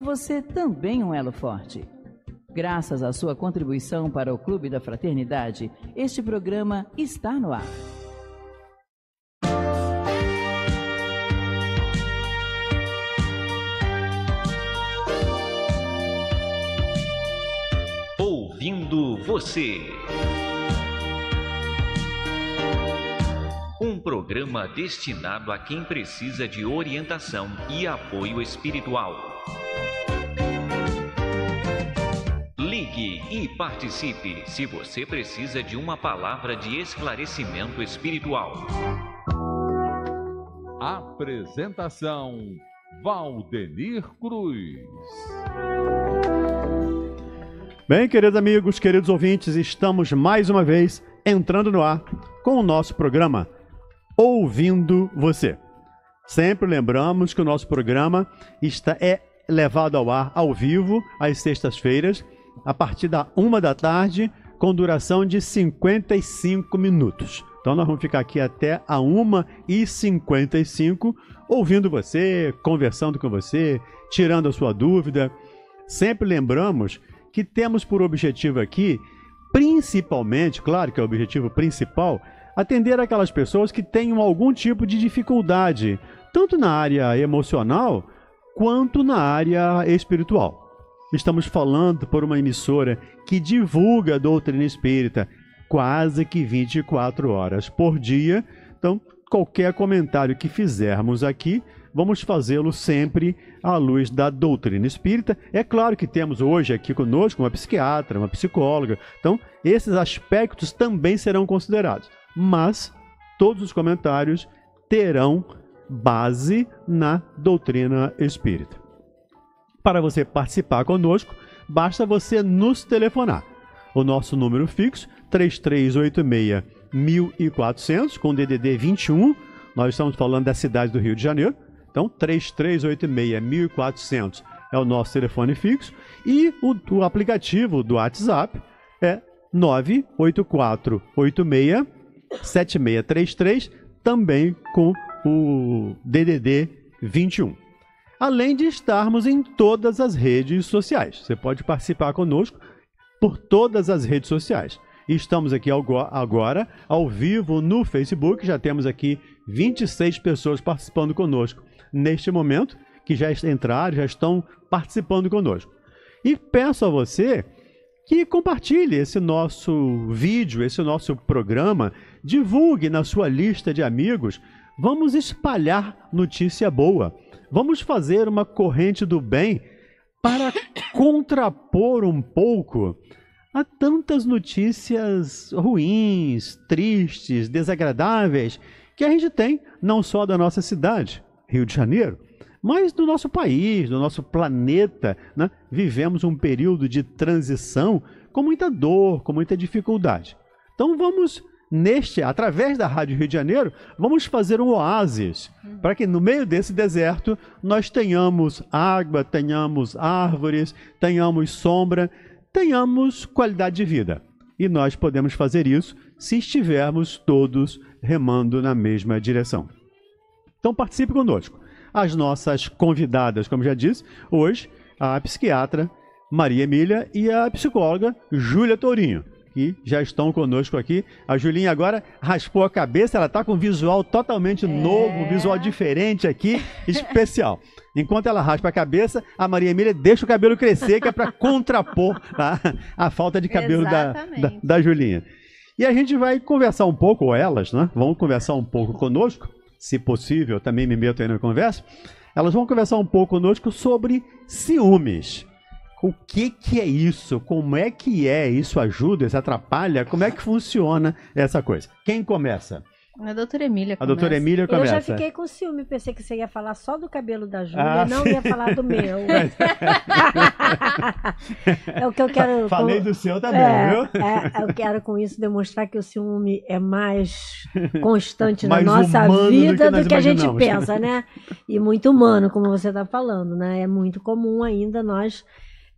você também é um elo forte. Graças à sua contribuição para o Clube da Fraternidade, este programa está no ar. Ouvindo você. Um programa destinado a quem precisa de orientação e apoio espiritual. e participe se você precisa de uma palavra de esclarecimento espiritual. Apresentação Valdenir Cruz. Bem, queridos amigos, queridos ouvintes, estamos mais uma vez entrando no ar com o nosso programa Ouvindo Você. Sempre lembramos que o nosso programa está é levado ao ar ao vivo às sextas-feiras a partir da uma da tarde, com duração de 55 minutos. Então nós vamos ficar aqui até a 1h55, ouvindo você, conversando com você, tirando a sua dúvida. Sempre lembramos que temos por objetivo aqui, principalmente, claro que é o objetivo principal, atender aquelas pessoas que tenham algum tipo de dificuldade, tanto na área emocional quanto na área espiritual. Estamos falando por uma emissora que divulga a doutrina espírita quase que 24 horas por dia. Então, qualquer comentário que fizermos aqui, vamos fazê-lo sempre à luz da doutrina espírita. É claro que temos hoje aqui conosco uma psiquiatra, uma psicóloga. Então, esses aspectos também serão considerados. Mas todos os comentários terão base na doutrina espírita. Para você participar conosco, basta você nos telefonar. O nosso número fixo 3386 1400 com DDD 21. Nós estamos falando da cidade do Rio de Janeiro. Então 3386 1400 é o nosso telefone fixo e o, o aplicativo do WhatsApp é 98486 7633 também com o DDD 21 além de estarmos em todas as redes sociais. Você pode participar conosco por todas as redes sociais. Estamos aqui agora, ao vivo no Facebook, já temos aqui 26 pessoas participando conosco neste momento, que já entraram, já estão participando conosco. E peço a você que compartilhe esse nosso vídeo, esse nosso programa, divulgue na sua lista de amigos. Vamos espalhar notícia boa Vamos fazer uma corrente do bem para contrapor um pouco a tantas notícias ruins, tristes, desagradáveis que a gente tem não só da nossa cidade, Rio de Janeiro, mas do nosso país, do nosso planeta. Né? Vivemos um período de transição com muita dor, com muita dificuldade. Então vamos neste, através da Rádio Rio de Janeiro, vamos fazer um oásis para que no meio desse deserto nós tenhamos água, tenhamos árvores, tenhamos sombra, tenhamos qualidade de vida. E nós podemos fazer isso se estivermos todos remando na mesma direção. Então participe conosco. As nossas convidadas, como já disse, hoje a psiquiatra Maria Emília e a psicóloga Júlia Tourinho que já estão conosco aqui. A Julinha agora raspou a cabeça, ela está com um visual totalmente é. novo, um visual diferente aqui, especial. Enquanto ela raspa a cabeça, a Maria Emília deixa o cabelo crescer, que é para contrapor a a falta de cabelo da, da, da, Julinha. E a gente vai conversar um pouco, ou elas, né? Vão conversar um pouco conosco, se possível, também me meto aí na conversa. Elas vão conversar um pouco conosco sobre ciúmes o que que é isso? Como é que é? Isso ajuda? Isso atrapalha? Como é que funciona essa coisa? Quem começa? A doutora Emília começa. A doutora Emília começa. Eu já fiquei com ciúme, pensei que você ia falar só do cabelo da Júlia, ah, não sim. ia falar do meu. é o que eu quero... Falei com... do seu também, é, viu? É, eu quero com isso demonstrar que o ciúme é mais constante mais na nossa vida do que, do que a gente pensa, né? E muito humano, como você está falando, né? É muito comum ainda nós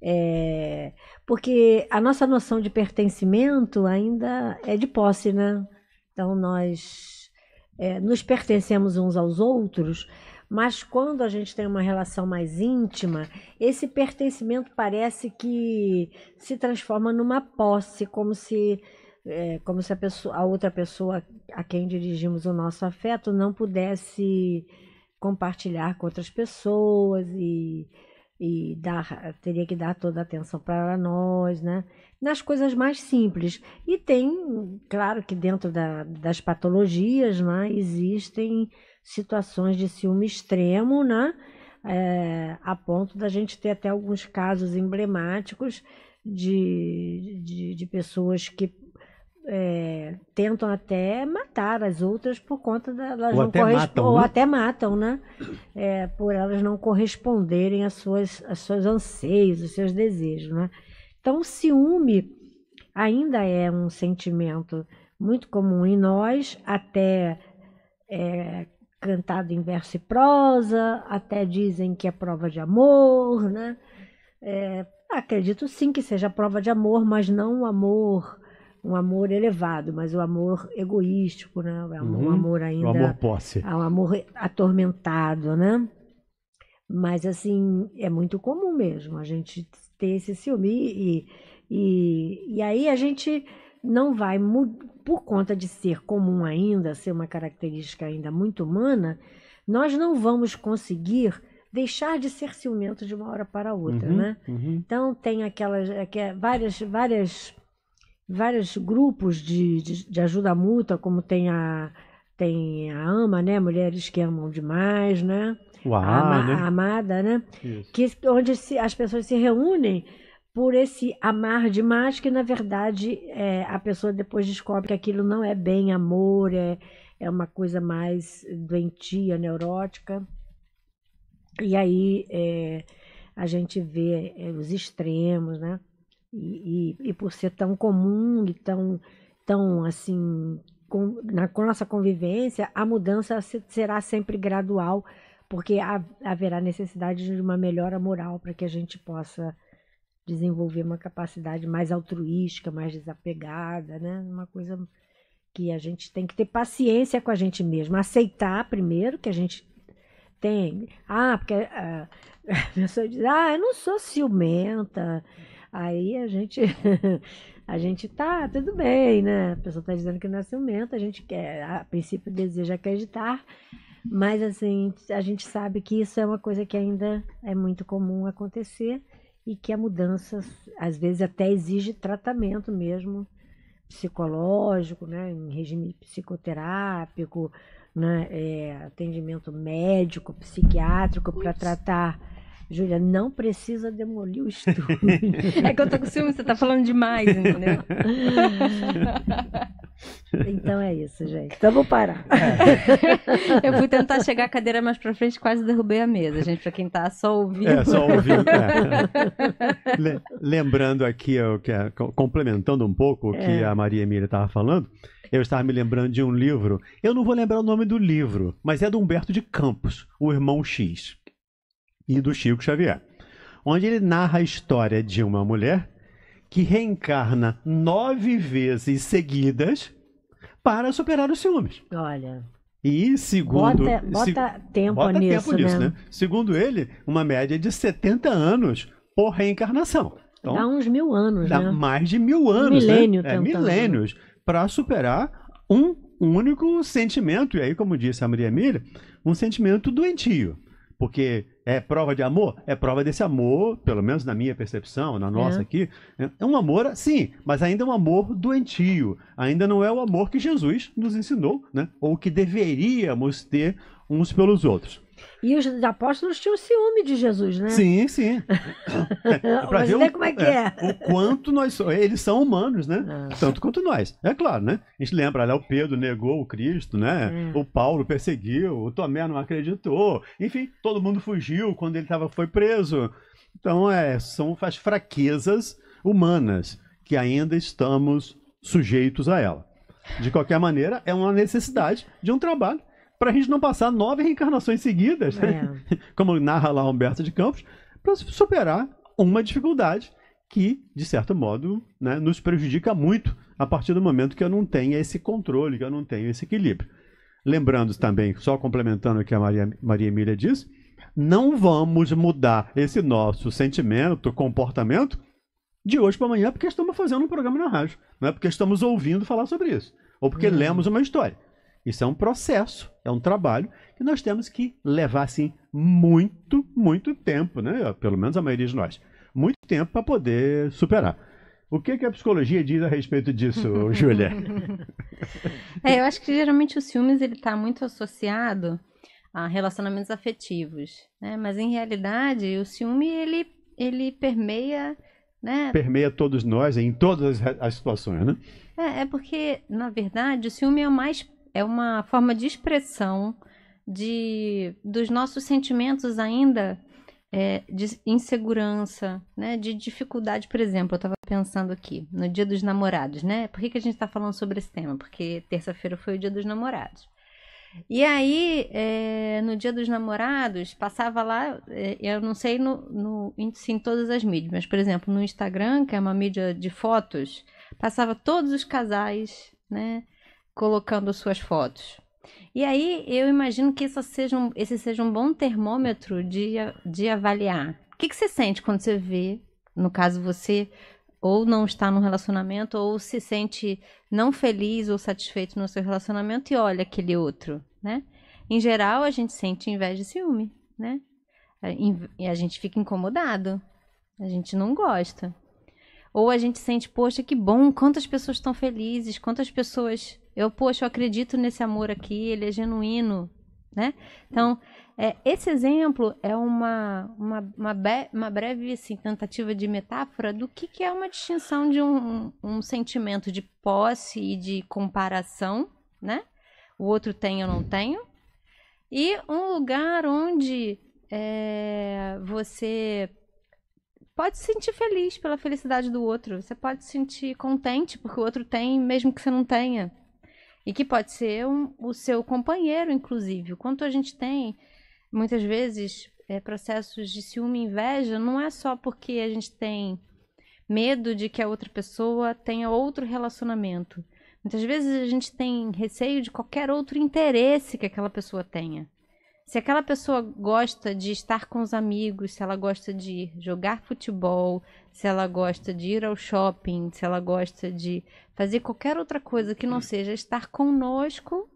é, porque a nossa noção de pertencimento ainda é de posse, né? Então nós é, nos pertencemos uns aos outros, mas quando a gente tem uma relação mais íntima, esse pertencimento parece que se transforma numa posse, como se é, como se a, pessoa, a outra pessoa a quem dirigimos o nosso afeto não pudesse compartilhar com outras pessoas e e dar, teria que dar toda a atenção para nós, né? Nas coisas mais simples. E tem, claro que dentro da, das patologias, né, existem situações de ciúme extremo, né? É, a ponto da gente ter até alguns casos emblemáticos de, de, de pessoas que é, tentam até matar as outras por conta delas ou não até matam, ou né? até matam, né? É, por elas não corresponderem às suas, às seus anseios, aos seus desejos, né? Então, o ciúme ainda é um sentimento muito comum em nós, até é, cantado em verso e prosa, até dizem que é prova de amor, né? É, acredito sim que seja prova de amor, mas não o amor um amor elevado, mas o amor egoístico, né? É um uhum. amor ainda. O amor posse. É um amor atormentado, né? Mas, assim, é muito comum mesmo a gente ter esse ciúme. E, e, e aí a gente não vai, por conta de ser comum ainda, ser uma característica ainda muito humana, nós não vamos conseguir deixar de ser ciumento de uma hora para outra, uhum, né? Uhum. Então tem aquelas, aquelas é várias várias vários grupos de, de, de ajuda mútua, como tem a, tem a AMA, né? Mulheres que amam demais, né? O a, ama, né? a amada, né? Que, onde se, as pessoas se reúnem por esse amar demais, que na verdade é, a pessoa depois descobre que aquilo não é bem amor, é, é uma coisa mais doentia, neurótica. E aí é, a gente vê é, os extremos, né? E, e, e, por ser tão comum e tão, tão assim, com, na nossa convivência, a mudança será sempre gradual, porque haverá necessidade de uma melhora moral para que a gente possa desenvolver uma capacidade mais altruística, mais desapegada, né? Uma coisa que a gente tem que ter paciência com a gente mesmo, aceitar primeiro que a gente tem. Ah, porque ah, a pessoa diz, ah, eu não sou ciumenta, Aí a gente a gente tá tudo bem, né? A pessoa tá dizendo que não é ciumento, a gente quer, a princípio deseja acreditar, mas assim, a gente sabe que isso é uma coisa que ainda é muito comum acontecer e que a mudança às vezes até exige tratamento mesmo psicológico, né, em regime psicoterápico, né, é, atendimento médico, psiquiátrico para tratar Júlia, não precisa demolir o estúdio. é que eu tô com ciúme, você tá falando demais, entendeu? então é isso, gente. Então vou parar. É. eu fui tentar chegar a cadeira mais pra frente, quase derrubei a mesa, gente, pra quem tá só ouvindo. É, só ouvindo. É. Lembrando aqui, é, complementando um pouco o que é. a Maria Emília estava falando, eu estava me lembrando de um livro. Eu não vou lembrar o nome do livro, mas é do Humberto de Campos, O Irmão X e do Chico Xavier, onde ele narra a história de uma mulher que reencarna nove vezes seguidas para superar os ciúmes. Olha. E segundo. Bota, bota se, tempo bota nisso. Tempo nisso né? né? Segundo ele, uma média de 70 anos por reencarnação. Então, dá uns mil anos, dá né? mais de mil anos. Um né? milênio, né? é, milênios. Para superar um único sentimento. E aí, como disse a Maria Emília, um sentimento doentio porque é prova de amor? É prova desse amor, pelo menos na minha percepção, na nossa é. aqui. É, é um amor, sim, mas ainda é um amor doentio. Ainda não é o amor que Jesus nos ensinou, né? Ou que deveríamos ter uns pelos outros. E os apóstolos tinham ciúme de Jesus, né? Sim, sim. É Para ver o, como é que é, é. O quanto nós Eles são humanos, né? Ah. Tanto quanto nós. É claro, né? A gente lembra lá, o Pedro negou o Cristo, né? É. O Paulo perseguiu, o Tomé não acreditou. Enfim, todo mundo fugiu quando ele tava, foi preso. Então, é, são as fraquezas humanas que ainda estamos sujeitos a ela. De qualquer maneira, é uma necessidade de um trabalho para a gente não passar nove reencarnações seguidas, né? é. como narra lá Humberto de Campos, para superar uma dificuldade que, de certo modo, né, nos prejudica muito a partir do momento que eu não tenho esse controle, que eu não tenho esse equilíbrio. Lembrando também, só complementando o que a Maria, Maria Emília disse, não vamos mudar esse nosso sentimento, comportamento de hoje para amanhã porque estamos fazendo um programa na rádio, não é porque estamos ouvindo falar sobre isso, ou porque hum. lemos uma história. Isso é um processo, é um trabalho que nós temos que levar assim muito, muito tempo, né? Pelo menos a maioria de nós, muito tempo para poder superar. O que, que, a psicologia diz a respeito disso, Júlia? É, eu acho que geralmente o ciúme ele está muito associado a relacionamentos afetivos, né? Mas em realidade o ciúme ele ele permeia né? Permeia todos nós em todas as, as situações, né? É, é, porque, na verdade, o ciúme é o mais é uma forma de expressão de, dos nossos sentimentos ainda é, de insegurança, né? De dificuldade, por exemplo, eu estava pensando aqui no Dia dos Namorados, né? Por que, que a gente está falando sobre esse tema? Porque terça-feira foi o Dia dos Namorados. E aí, é, no Dia dos Namorados, passava lá, é, eu não sei no, no, em, sim, todas as mídias, mas, por exemplo, no Instagram, que é uma mídia de fotos, passava todos os casais, né? colocando suas fotos. E aí eu imagino que isso seja um, esse seja um bom termômetro de, de avaliar. O que, que você sente quando você vê, no caso você, ou não está num relacionamento, ou se sente não feliz ou satisfeito no seu relacionamento e olha aquele outro, né? Em geral, a gente sente inveja e ciúme, né? E a gente fica incomodado, a gente não gosta. Ou a gente sente, poxa, que bom, quantas pessoas estão felizes, quantas pessoas eu, poxa, eu acredito nesse amor aqui, ele é genuíno, né? Então, é, esse exemplo é uma, uma, uma, be, uma breve assim, tentativa de metáfora do que, que é uma distinção de um, um, sentimento de posse e de comparação, né? O outro tem, eu não tenho. E um lugar onde é, você pode se sentir feliz pela felicidade do outro. Você pode se sentir contente porque o outro tem, mesmo que você não tenha. E que pode ser um, o seu companheiro, inclusive. quanto a gente tem, muitas vezes, é, processos de ciúme e inveja, não é só porque a gente tem medo de que a outra pessoa tenha outro relacionamento. Muitas vezes a gente tem receio de qualquer outro interesse que aquela pessoa tenha. Se aquela pessoa gosta de estar com os amigos, se ela gosta de jogar futebol, se ela gosta de ir ao shopping, se ela gosta de fazer qualquer outra coisa que não seja estar conosco,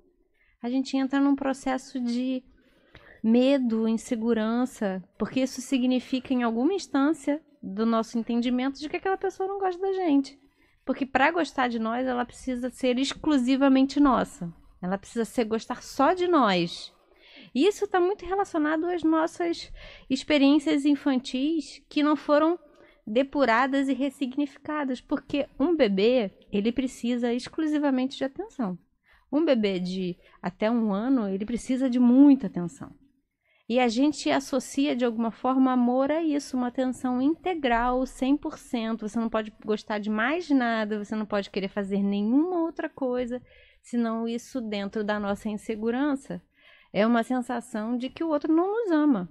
a gente entra num processo de medo, insegurança, porque isso significa em alguma instância do nosso entendimento de que aquela pessoa não gosta da gente. Porque para gostar de nós, ela precisa ser exclusivamente nossa. Ela precisa ser gostar só de nós. E isso está muito relacionado às nossas experiências infantis que não foram depuradas e ressignificadas, porque um bebê, ele precisa exclusivamente de atenção. Um bebê de até um ano, ele precisa de muita atenção. E a gente associa de alguma forma amor a isso, uma atenção integral, 100%. Você não pode gostar de mais nada, você não pode querer fazer nenhuma outra coisa, senão isso dentro da nossa insegurança é uma sensação de que o outro não nos ama.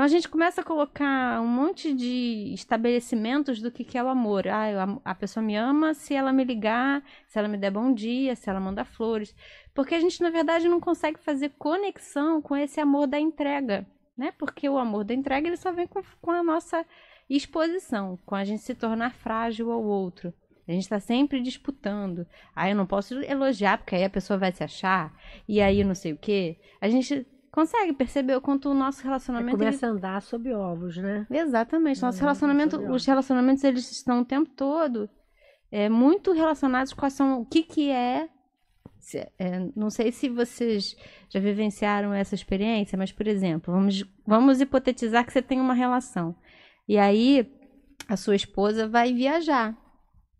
Então a gente começa a colocar um monte de estabelecimentos do que, que é o amor. Ah, eu, a pessoa me ama se ela me ligar, se ela me der bom dia, se ela manda flores. Porque a gente, na verdade, não consegue fazer conexão com esse amor da entrega, né? Porque o amor da entrega ele só vem com, com a nossa exposição, com a gente se tornar frágil ao outro. A gente está sempre disputando. Ah, eu não posso elogiar, porque aí a pessoa vai se achar, e aí não sei o quê. A gente consegue perceber o quanto o nosso relacionamento. É, começa ele... a andar sobre ovos, né? Exatamente. Nosso é, relacionamento, os relacionamentos, eles estão o tempo todo é, muito relacionados com a ação, o que, que é. Se, é não sei se vocês já vivenciaram essa experiência, mas, por exemplo, vamos, vamos hipotetizar que você tem uma relação. E aí a sua esposa vai viajar.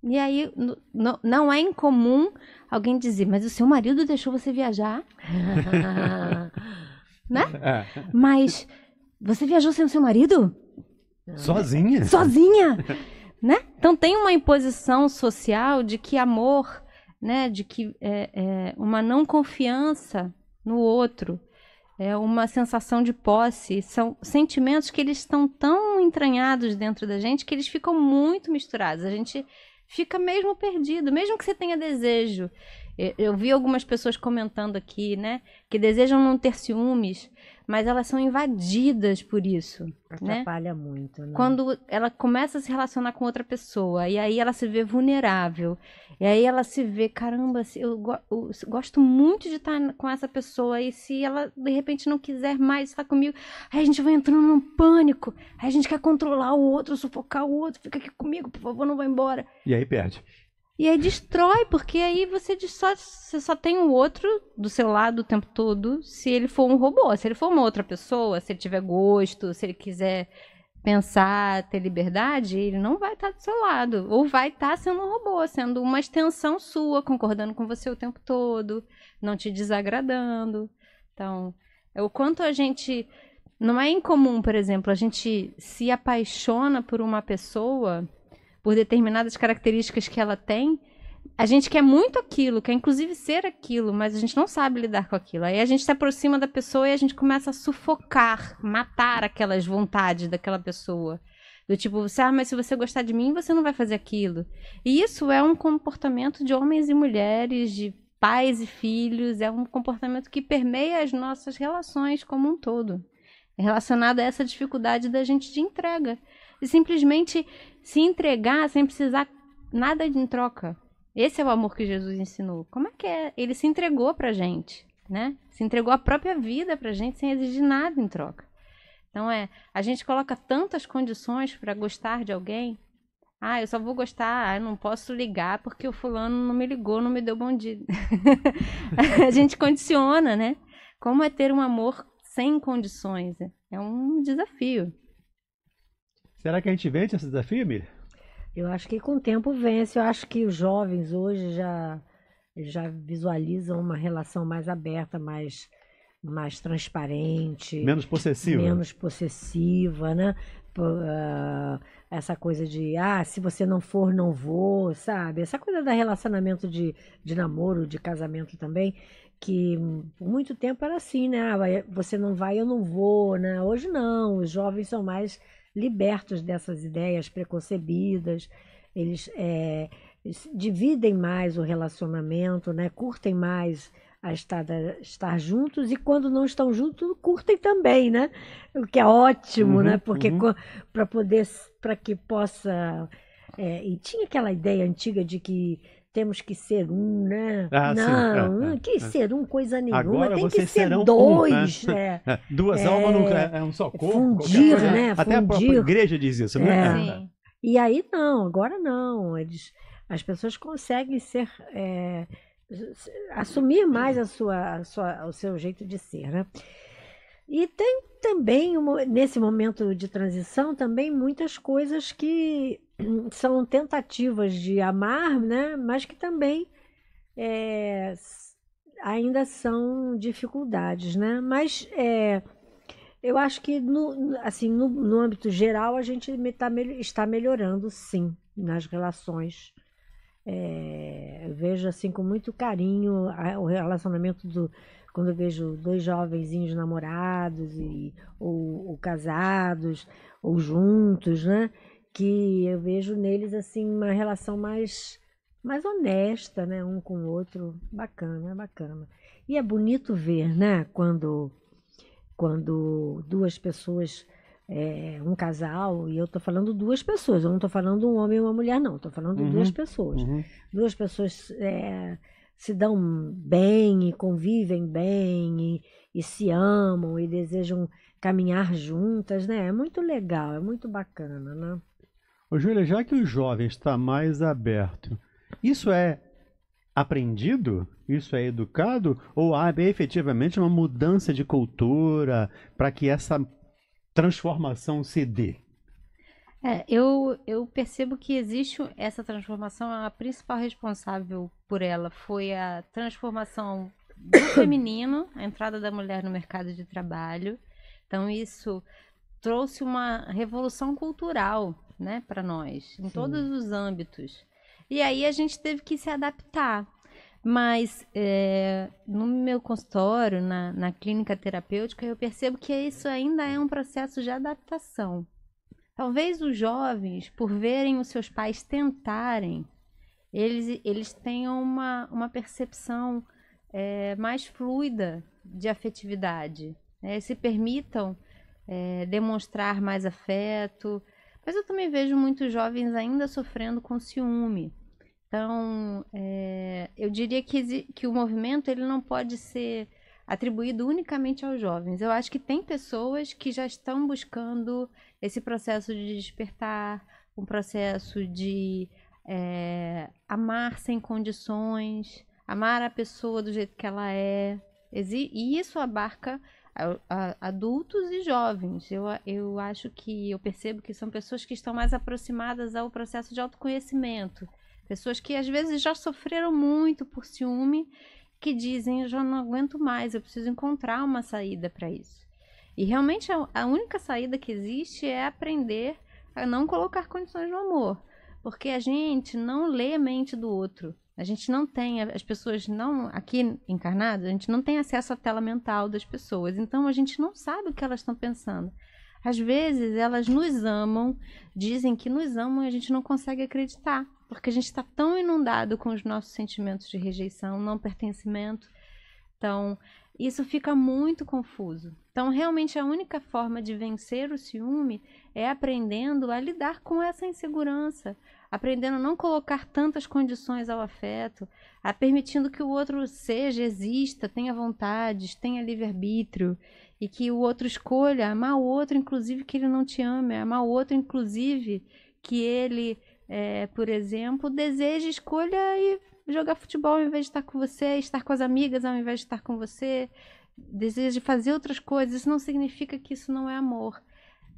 E aí não é incomum alguém dizer, mas o seu marido deixou você viajar? né? É. Mas você viajou sem o seu marido? Sozinha. Sozinha, né? Então tem uma imposição social de que amor, né? De que é, é, uma não confiança no outro, é uma sensação de posse, são sentimentos que eles estão tão entranhados dentro da gente que eles ficam muito misturados. A gente fica mesmo perdido, mesmo que você tenha desejo eu vi algumas pessoas comentando aqui, né? Que desejam não ter ciúmes, mas elas são invadidas por isso. Né? Atrapalha né? muito, né? Quando ela começa a se relacionar com outra pessoa, e aí ela se vê vulnerável, e aí ela se vê, caramba, eu, eu gosto muito de estar com essa pessoa, e se ela de repente não quiser mais estar comigo, aí a gente vai entrando num pânico, aí a gente quer controlar o outro, sufocar o outro, fica aqui comigo, por favor, não vai embora. E aí perde. E aí destrói, porque aí você só, você só tem o outro do seu lado o tempo todo se ele for um robô. Se ele for uma outra pessoa, se ele tiver gosto, se ele quiser pensar, ter liberdade, ele não vai estar tá do seu lado. Ou vai estar tá sendo um robô, sendo uma extensão sua, concordando com você o tempo todo, não te desagradando. Então, é o quanto a gente. Não é incomum, por exemplo, a gente se apaixona por uma pessoa por determinadas características que ela tem, a gente quer muito aquilo, quer inclusive ser aquilo, mas a gente não sabe lidar com aquilo. Aí a gente se aproxima da pessoa e a gente começa a sufocar, matar aquelas vontades daquela pessoa. Do tipo, você, ah, mas se você gostar de mim, você não vai fazer aquilo. E isso é um comportamento de homens e mulheres, de pais e filhos, é um comportamento que permeia as nossas relações como um todo. É relacionado a essa dificuldade da gente de entrega. E simplesmente se entregar sem precisar nada em troca. Esse é o amor que Jesus ensinou. Como é que é? Ele se entregou pra gente, né? Se entregou a própria vida pra gente sem exigir nada em troca. Então é, a gente coloca tantas condições para gostar de alguém. Ah, eu só vou gostar, ah, não posso ligar porque o fulano não me ligou, não me deu bom dia. a gente condiciona, né? Como é ter um amor sem condições? É um desafio. Será que a gente vence esse desafio, Miriam? Eu acho que com o tempo vence. Eu acho que os jovens hoje já, já visualizam uma relação mais aberta, mais, mais transparente. Menos possessiva. Menos possessiva, né? Uh, essa coisa de, ah, se você não for, não vou, sabe? Essa coisa da relacionamento de, de namoro, de casamento também, que por muito tempo era assim, né? Ah, você não vai, eu não vou, né? Hoje não, os jovens são mais libertos dessas ideias preconcebidas, eles é, dividem mais o relacionamento, né? curtem mais a estar, a estar juntos e quando não estão juntos, curtem também, né? O que é ótimo, uhum, né? Porque uhum. para poder, para que possa. É, e tinha aquela ideia antiga de que temos que ser um, né? Ah, não, sim. Ah, tá. que ser um coisa nenhuma, Agora tem que ser dois, um, né? né? Duas é, almas nunca é, é um só corpo. Fundir, né? Até fundir. a própria igreja diz isso, né? É. E aí não, agora não. Eles, as pessoas conseguem ser é, assumir mais a sua, a sua, o seu jeito de ser, né? E tem também, nesse momento de transição, também muitas coisas que são tentativas de amar, né? mas que também é, ainda são dificuldades. Né? Mas é, eu acho que no, assim, no, no âmbito geral a gente tá, está melhorando sim nas relações. É, vejo assim com muito carinho o relacionamento do, quando eu vejo dois jovenzinhos namorados e, ou, ou casados ou juntos, né? Que eu vejo neles assim uma relação mais mais honesta, né, um com o outro, bacana, é bacana. E é bonito ver, né, quando quando duas pessoas é, um casal, e eu estou falando duas pessoas, eu não estou falando um homem e uma mulher, não, estou falando uhum, duas pessoas. Uhum. Duas pessoas é, se dão bem e convivem bem e, e se amam e desejam caminhar juntas, né? É muito legal, é muito bacana, né? Ô, Júlia, já que o jovem está mais aberto, isso é aprendido? Isso é educado? Ou há efetivamente uma mudança de cultura para que essa transformação se dê? É, eu, eu percebo que existe essa transformação, a principal responsável por ela foi a transformação do feminino, a entrada da mulher no mercado de trabalho. Então, isso trouxe uma revolução cultural né, para nós, em Sim. todos os âmbitos. E aí a gente teve que se adaptar. Mas é, no meu consultório, na, na clínica terapêutica, eu percebo que isso ainda é um processo de adaptação. Talvez os jovens, por verem os seus pais tentarem, eles, eles tenham uma, uma percepção é, mais fluida de afetividade, né? se permitam é, demonstrar mais afeto. Mas eu também vejo muitos jovens ainda sofrendo com ciúme. Então, é, eu diria que, que o movimento ele não pode ser atribuído unicamente aos jovens. Eu acho que tem pessoas que já estão buscando esse processo de despertar, um processo de é, amar sem condições, amar a pessoa do jeito que ela é. E isso abarca adultos e jovens. Eu, eu acho que eu percebo que são pessoas que estão mais aproximadas ao processo de autoconhecimento. Pessoas que às vezes já sofreram muito por ciúme que dizem eu já não aguento mais, eu preciso encontrar uma saída para isso. E realmente a única saída que existe é aprender a não colocar condições no amor, porque a gente não lê a mente do outro. A gente não tem, as pessoas não, aqui encarnadas, a gente não tem acesso à tela mental das pessoas, então a gente não sabe o que elas estão pensando. Às vezes elas nos amam, dizem que nos amam e a gente não consegue acreditar porque a gente está tão inundado com os nossos sentimentos de rejeição, não pertencimento. Então, isso fica muito confuso. Então, realmente, a única forma de vencer o ciúme é aprendendo a lidar com essa insegurança, aprendendo a não colocar tantas condições ao afeto, a permitindo que o outro seja, exista, tenha vontades, tenha livre-arbítrio e que o outro escolha amar o outro, inclusive que ele não te ame, amar o outro, inclusive que ele é, por exemplo, deseja, escolha e jogar futebol ao invés de estar com você, estar com as amigas ao invés de estar com você, deseja fazer outras coisas. Isso não significa que isso não é amor.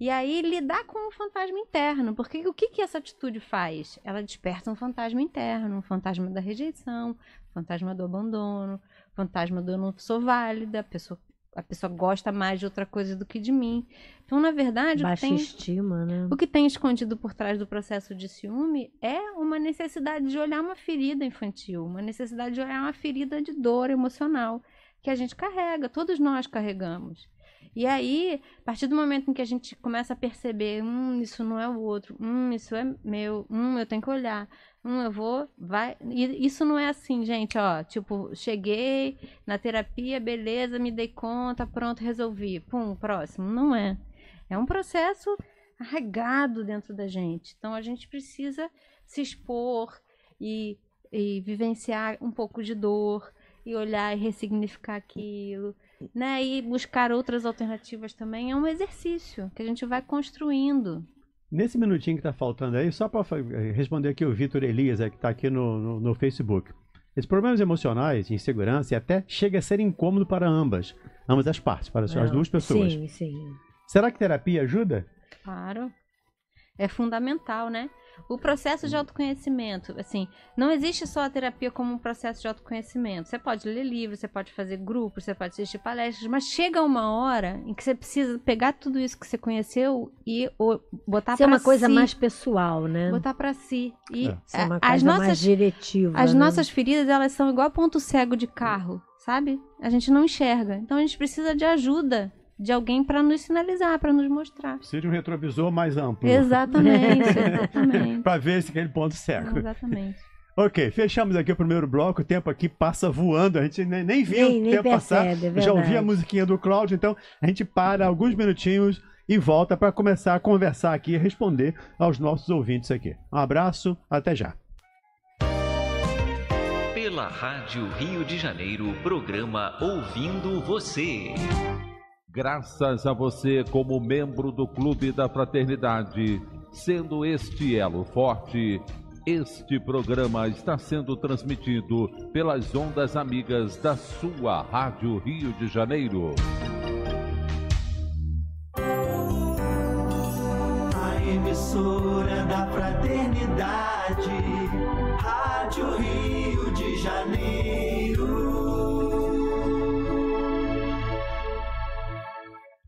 E aí lidar com o um fantasma interno, porque o que, que essa atitude faz? Ela desperta um fantasma interno, um fantasma da rejeição, fantasma do abandono, fantasma do eu não sou válida, a pessoa a pessoa gosta mais de outra coisa do que de mim. Então, na verdade, Baixa o que tem, estima, né? O que tem escondido por trás do processo de ciúme é uma necessidade de olhar uma ferida infantil, uma necessidade de olhar uma ferida de dor emocional que a gente carrega, todos nós carregamos. E aí, a partir do momento em que a gente começa a perceber, hum, isso não é o outro, hum, isso é meu, hum, eu tenho que olhar eu vou, vai. isso não é assim, gente, ó. Tipo, cheguei na terapia, beleza, me dei conta, pronto, resolvi. Pum, próximo. Não é. É um processo arraigado dentro da gente. Então a gente precisa se expor e, e vivenciar um pouco de dor e olhar e ressignificar aquilo, né? E buscar outras alternativas também é um exercício que a gente vai construindo Nesse minutinho que está faltando aí, só para responder aqui o Vitor Elias, é, que está aqui no, no, no Facebook. Esses problemas emocionais, insegurança, e até chega a ser incômodo para ambas, ambas as partes, para as é. duas pessoas. Sim, sim. Será que terapia ajuda? Claro. É fundamental, né? O processo de autoconhecimento, assim, não existe só a terapia como um processo de autoconhecimento. Você pode ler livros, você pode fazer grupos, você pode assistir palestras, mas chega uma hora em que você precisa pegar tudo isso que você conheceu e botar para si. é uma coisa mais pessoal, né? Botar para si. E é. é, é uma coisa as nossas, mais diretiva. As né? nossas feridas, elas são igual ponto cego de carro, sabe? A gente não enxerga. Então a gente precisa de ajuda de alguém para nos sinalizar, para nos mostrar. Seria um retrovisor mais amplo. Exatamente, exatamente. para ver se aquele ponto é certo. Exatamente. Ok, fechamos aqui o primeiro bloco. O tempo aqui passa voando, a gente nem, nem viu nem, o tempo percebe, passar. É Já ouvi a musiquinha do Cláudio, então a gente para alguns minutinhos e volta para começar a conversar aqui e responder aos nossos ouvintes aqui. Um abraço, até já. Pela Rádio Rio de Janeiro, programa Ouvindo Você. Graças a você, como membro do Clube da Fraternidade, sendo este elo forte, este programa está sendo transmitido pelas ondas amigas da sua Rádio Rio de Janeiro. A emissora da Fraternidade, Rádio Rio de Janeiro.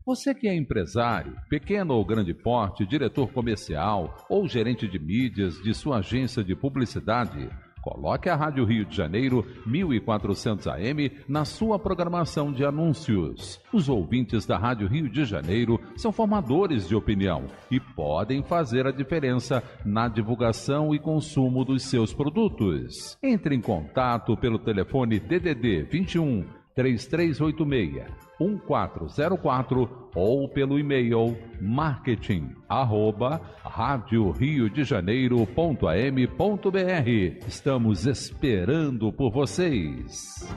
Você que é empresário, pequeno ou grande porte, diretor comercial ou gerente de mídias de sua agência de publicidade, coloque a Rádio Rio de Janeiro 1400 AM na sua programação de anúncios. Os ouvintes da Rádio Rio de Janeiro são formadores de opinião e podem fazer a diferença na divulgação e consumo dos seus produtos. Entre em contato pelo telefone DDD 21 3386 1404 ou pelo e-mail marketing arroba rádio Rio de Janeiro.am.br. Estamos esperando por vocês.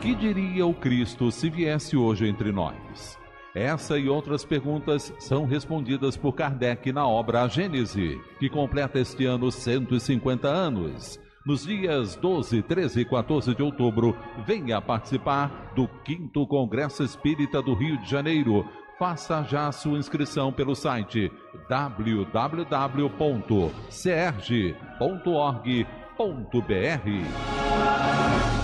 Que diria o Cristo se viesse hoje entre nós? Essa e outras perguntas são respondidas por Kardec na obra A Gênese, que completa este ano 150 anos nos dias 12, 13 e 14 de outubro. Venha participar do 5 Congresso Espírita do Rio de Janeiro. Faça já sua inscrição pelo site www.serge.org.br.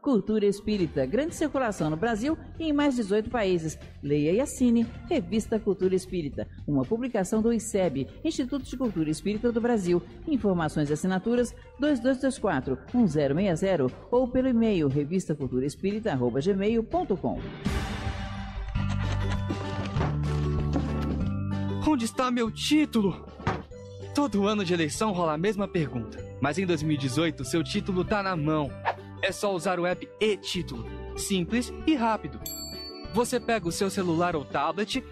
Cultura Espírita, grande circulação no Brasil e em mais 18 países. Leia e assine Revista Cultura Espírita, uma publicação do ICEB, Instituto de Cultura Espírita do Brasil. Informações e assinaturas 2224 1060 ou pelo e-mail revistaculturaespirita@gmail.com. Onde está meu título? Todo ano de eleição rola a mesma pergunta, mas em 2018 seu título tá na mão. É só usar o app e-título. Simples e rápido. Você pega o seu celular ou tablet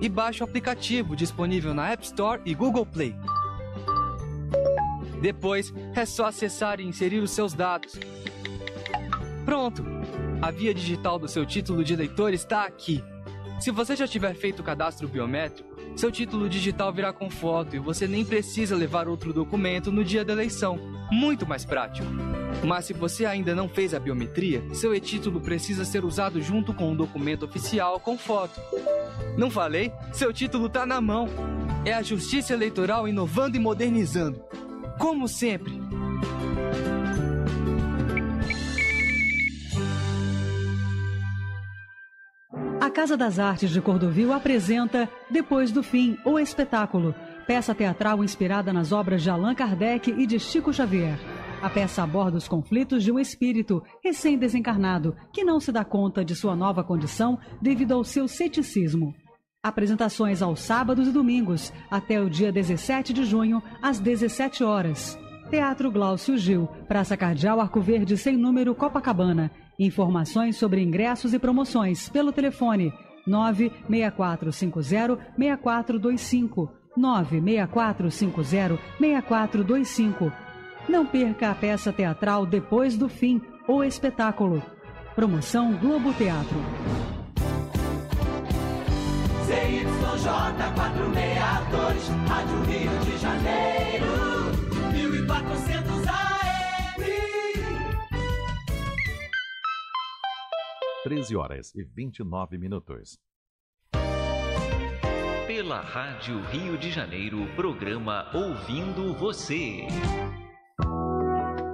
e baixa o aplicativo disponível na App Store e Google Play. Depois, é só acessar e inserir os seus dados. Pronto! A via digital do seu título de eleitor está aqui. Se você já tiver feito o cadastro biométrico, seu título digital virá com foto e você nem precisa levar outro documento no dia da eleição. Muito mais prático. Mas se você ainda não fez a biometria, seu e-título precisa ser usado junto com um documento oficial com foto. Não falei? Seu título tá na mão. É a Justiça Eleitoral inovando e modernizando. Como sempre, Casa das Artes de Cordovil apresenta Depois do Fim, o espetáculo, peça teatral inspirada nas obras de Allan Kardec e de Chico Xavier. A peça aborda os conflitos de um espírito recém-desencarnado que não se dá conta de sua nova condição devido ao seu ceticismo. Apresentações aos sábados e domingos, até o dia 17 de junho, às 17 horas. Teatro Glaucio Gil, Praça Cardeal Arco Verde, sem número, Copacabana. Informações sobre ingressos e promoções pelo telefone 96450-6425. 96450-6425. Não perca a peça teatral Depois do Fim, ou espetáculo. Promoção Globo Teatro. CYJ 462, Rádio Rio de Janeiro. 13 horas e 29 minutos. Pela Rádio Rio de Janeiro, programa Ouvindo Você.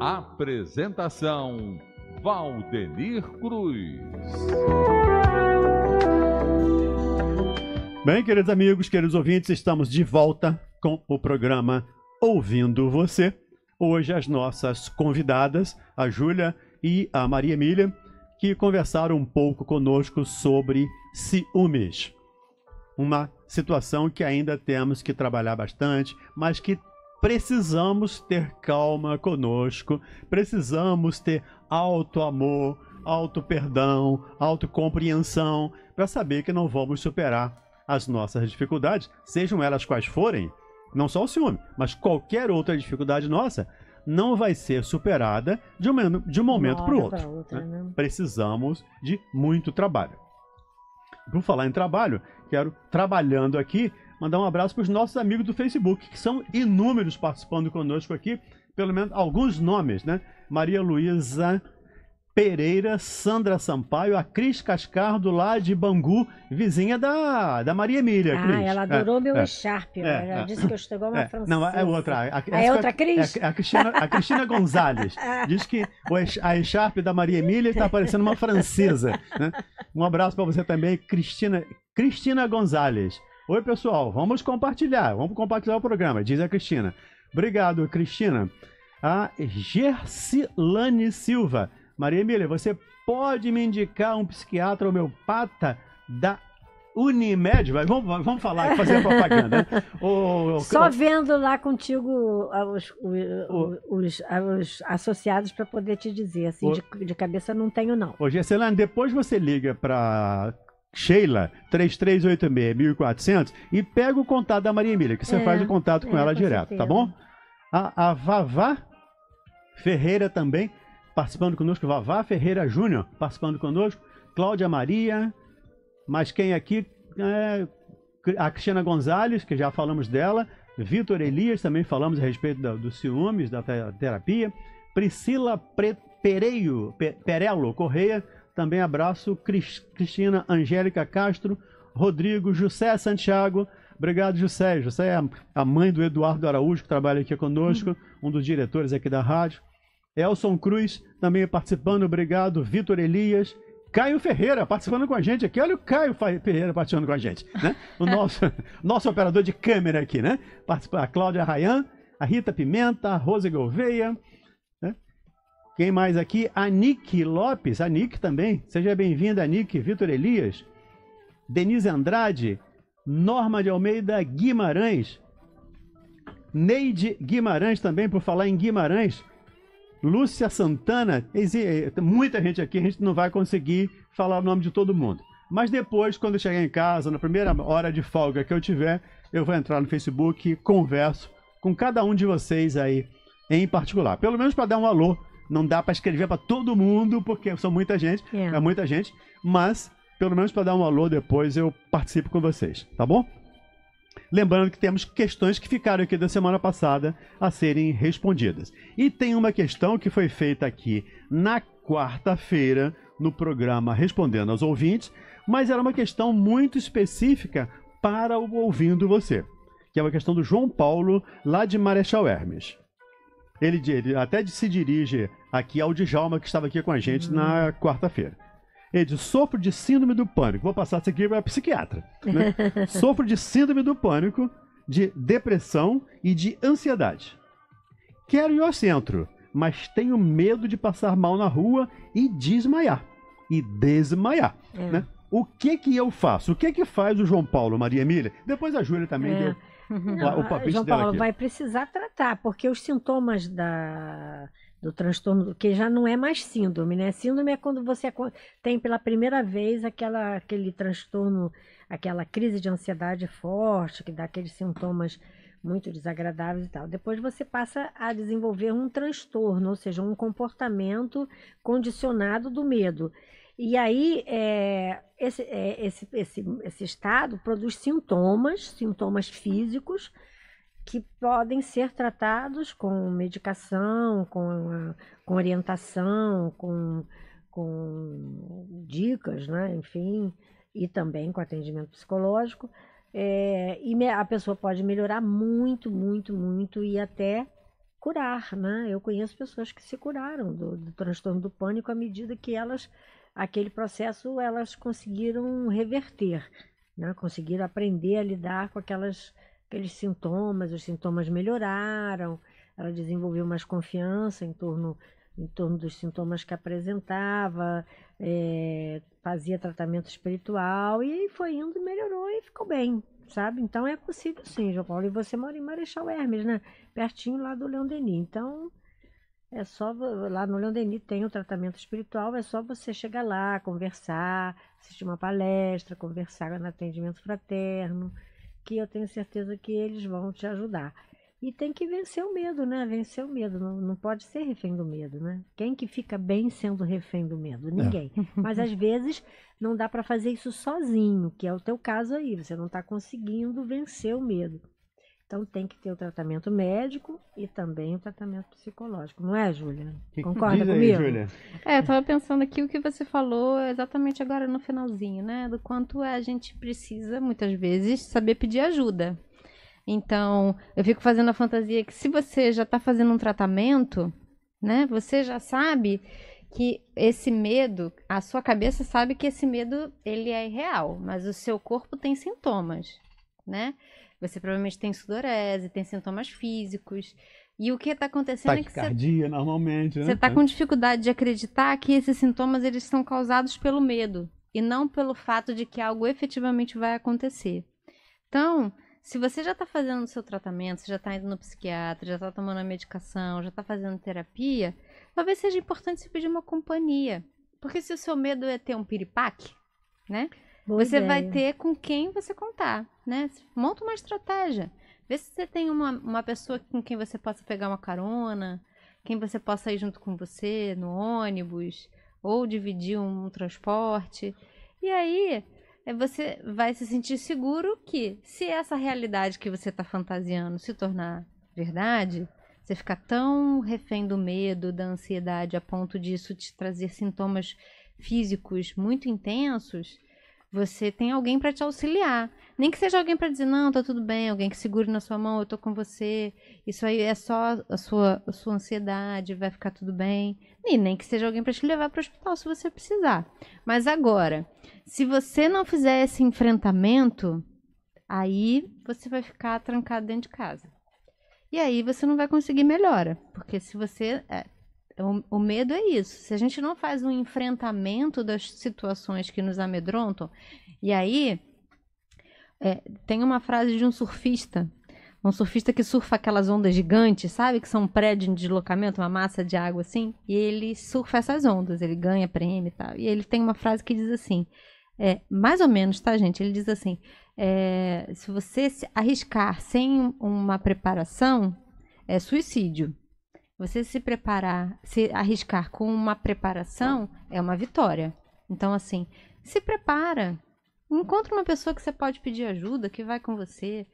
Apresentação Valdenir Cruz. Bem, queridos amigos, queridos ouvintes, estamos de volta com o programa Ouvindo Você. Hoje as nossas convidadas, a Júlia e a Maria Emília, que conversaram um pouco conosco sobre ciúmes. Uma situação que ainda temos que trabalhar bastante, mas que precisamos ter calma conosco, precisamos ter alto amor, alto perdão, auto compreensão, para saber que não vamos superar as nossas dificuldades, sejam elas quais forem, não só o ciúme, mas qualquer outra dificuldade nossa, não vai ser superada de um, de um momento para o outro. Outra, né? Né? Precisamos de muito trabalho. Por falar em trabalho, quero, trabalhando aqui, mandar um abraço para os nossos amigos do Facebook, que são inúmeros participando conosco aqui, pelo menos alguns nomes, né? Maria Luísa Pereira, Sandra Sampaio, a Cris Cascardo, lá de Bangu, vizinha da, da Maria Emília. Ah, Cris. ela é, adorou é, meu é, É, ela é, disse que eu estou igual uma é, francesa. Não, é outra. A, a, ah, é outra é a, Cris? A, Cristina, a Cristina Gonzalez. Ah. Diz que a Echarpe da Maria Emília está parecendo uma francesa. Né? Um abraço para você também, Cristina, Cristina Gonzalez. Oi, pessoal, vamos compartilhar. Vamos compartilhar o programa, diz a Cristina. Obrigado, Cristina. A Gersilane Silva. Maria Emília, você pode me indicar um psiquiatra homeopata da Unimed, vai, vamos, vamos falar, fazer propaganda. O, o, Só vendo lá contigo os, os, os, os associados para poder te dizer, assim, de, de, cabeça não tenho não. Ô, Gesselane, depois você liga para Sheila, 3386-1400 e pega o contato da Maria Emília, que você é, faz o contato é, com é, ela com direto, tá certeza. tá bom? A, a Vavá Ferreira também participando conosco Vavá Ferreira Júnior, participando conosco Cláudia Maria, mas quem aqui é a Cristina Gonzalez, que já falamos dela, Vitor Elias, também falamos a respeito da, dos ciúmes, da terapia, Priscila Pre, Pereio, Pe, Perello Correia, também abraço Cris, Cristina Angélica Castro, Rodrigo José Santiago, Obrigado, José. José é a mãe do Eduardo Araújo, que trabalha aqui conosco, uhum. um dos diretores aqui da rádio. Elson Cruz também participando, obrigado. Vitor Elias, Caio Ferreira participando com a gente aqui. Olha o Caio Ferreira participando com a gente, né? O nosso, nosso operador de câmera aqui, né? Participa a Cláudia Rayan, a Rita Pimenta, a Rose Gouveia. Né? Quem mais aqui? A Nick Lopes, a Nick também. Seja bem-vinda, Nick. Vitor Elias, Denise Andrade, Norma de Almeida Guimarães, Neide Guimarães também, por falar em Guimarães. Lúcia Santana, eh, muita gente aqui, a gente não vai conseguir falar o nome de todo mundo. Mas depois, quando eu chegar em casa, na primeira hora de folga que eu tiver, eu vou entrar no Facebook e converso com cada um de vocês aí em particular. Pelo menos para dar um alô. Não dá para escrever para todo mundo, porque são muita gente, é, é muita gente, mas pelo menos para dar um alô depois eu participo com vocês, tá bom? Lembrando que temos questões que ficaram aqui da semana passada a serem respondidas. E tem uma questão que foi feita aqui na quarta-feira no programa Respondendo aos Ouvintes, mas era uma questão muito específica para o Ouvindo Você, que é uma questão do João Paulo, lá de Marechal Hermes. Ele, ele até se dirige aqui ao Djalma, que estava aqui com a gente na hum. quarta-feira é sofro de síndrome do pânico. Vou passar isso aqui para psiquiatra. Né? sofro de síndrome do pânico, de depressão e de ansiedade. Quero ir ao centro, mas tenho medo de passar mal na rua e desmaiar. E desmaiar, é. né? O que que eu faço? O que que faz o João Paulo, Maria Emília? Depois a Júlia também é. deu não, o papel João Paulo aqui. vai precisar tratar, porque os sintomas da do transtorno, que já não é mais síndrome, né? Síndrome é quando você tem pela primeira vez aquela, aquele transtorno, aquela crise de ansiedade forte, que dá aqueles sintomas muito desagradáveis e tal. Depois você passa a desenvolver um transtorno, ou seja, um comportamento condicionado do medo. E aí, é, esse, é, esse, esse, esse estado produz sintomas, sintomas físicos, que podem ser tratados com medicação, com, ah, com orientação, com, com dicas, né? enfim, e também com atendimento psicológico. É, e a pessoa pode melhorar muito, muito, muito e até curar, né? Eu conheço pessoas que se curaram do, do transtorno do pânico à medida que elas, aquele processo, elas conseguiram reverter, né? Conseguiram aprender a lidar com aquelas aqueles sintomas, os sintomas melhoraram, ela desenvolveu mais confiança em torno, em torno dos sintomas que apresentava, é, fazia tratamento espiritual e foi indo, melhorou e ficou bem, sabe? Então é possível sim, João Paulo. E você mora em Marechal Hermes, né? Pertinho lá do Leão Denis. Então é só lá no Leão Denis tem o tratamento espiritual, é só você chegar lá, conversar, assistir uma palestra, conversar no atendimento fraterno que eu tenho certeza que eles vão te ajudar. E tem que vencer o medo, né? Vencer o medo. Não, não pode ser refém do medo, né? Quem que fica bem sendo refém do medo? É. Ninguém. É. Mas às vezes não dá para fazer isso sozinho, que é o teu caso aí. Você não está conseguindo vencer o medo. Então tem que ter o tratamento médico e também o tratamento psicológico, não é, Júlia? Concorda Diz comigo? Aí, Júlia. É, eu estava pensando aqui o que você falou exatamente agora no finalzinho, né? Do quanto a gente precisa, muitas vezes, saber pedir ajuda. Então, eu fico fazendo a fantasia que se você já está fazendo um tratamento, né? Você já sabe que esse medo, a sua cabeça sabe que esse medo ele é irreal, mas o seu corpo tem sintomas, né? Você provavelmente tem sudorese, tem sintomas físicos. E o que está acontecendo Taquicardia, é que você, normalmente, né? você está com dificuldade de acreditar que esses sintomas eles são causados pelo medo e não pelo fato de que algo efetivamente vai acontecer. Então, se você já está fazendo o seu tratamento, você já está indo no psiquiatra, já está tomando a medicação, já está fazendo terapia, talvez seja importante você pedir uma companhia. Porque se o seu medo é ter um piripaque, né? você ideia. vai é. ter com quem você contar, né? Monta uma estratégia. Vê se você tem uma, uma pessoa com quem você possa pegar uma carona, quem você possa ir junto com você no ônibus, ou dividir um, um transporte. E aí, é, você vai se sentir seguro que, se essa realidade que você está fantasiando se tornar verdade, você ficar tão refém do medo, da ansiedade, a ponto disso te trazer sintomas físicos muito intensos, você tem alguém para te auxiliar. Nem que seja alguém para dizer, não, tá tudo bem, alguém que segure na sua mão, eu tô com você. Isso aí é só a sua, a sua ansiedade, vai ficar tudo bem. E nem que seja alguém para te levar para o hospital se você precisar. Mas agora, se você não fizer esse enfrentamento, aí você vai ficar trancado dentro de casa. E aí você não vai conseguir melhora, porque se você é, o, o, medo é isso. Se a gente não faz um enfrentamento das situações que nos amedrontam, e aí é, tem uma frase de um surfista, um surfista que surfa aquelas ondas gigantes, sabe? Que são um prédio em deslocamento, uma massa de água assim, e ele surfa essas ondas, ele ganha prêmio e tal. E ele tem uma frase que diz assim: é, mais ou menos, tá, gente? Ele diz assim: é, se você se arriscar sem uma preparação, é suicídio. Você se preparar, se arriscar com uma preparação é uma vitória. Então, assim, se prepara. Encontra uma pessoa que você pode pedir ajuda, que vai com você.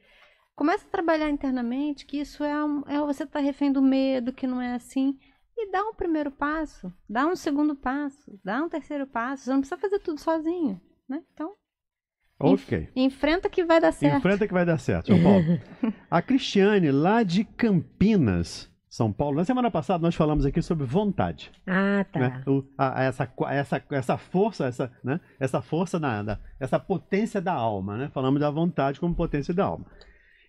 Começa a trabalhar internamente, que isso é, um, é você está refém do medo, que não é assim. E dá um primeiro passo, dá um segundo passo, dá um terceiro passo. Você não precisa fazer tudo sozinho, né? Então, Ok. Enfrenta que vai dar certo. Enfrenta que vai dar certo, João Paulo. a Cristiane, lá de Campinas, são Paulo. Na semana passada nós falamos aqui sobre vontade. Ah, tá. Né? O, a, essa, essa, essa força, essa, né? essa força na, da, essa potência da alma, né? Falamos da vontade como potência da alma.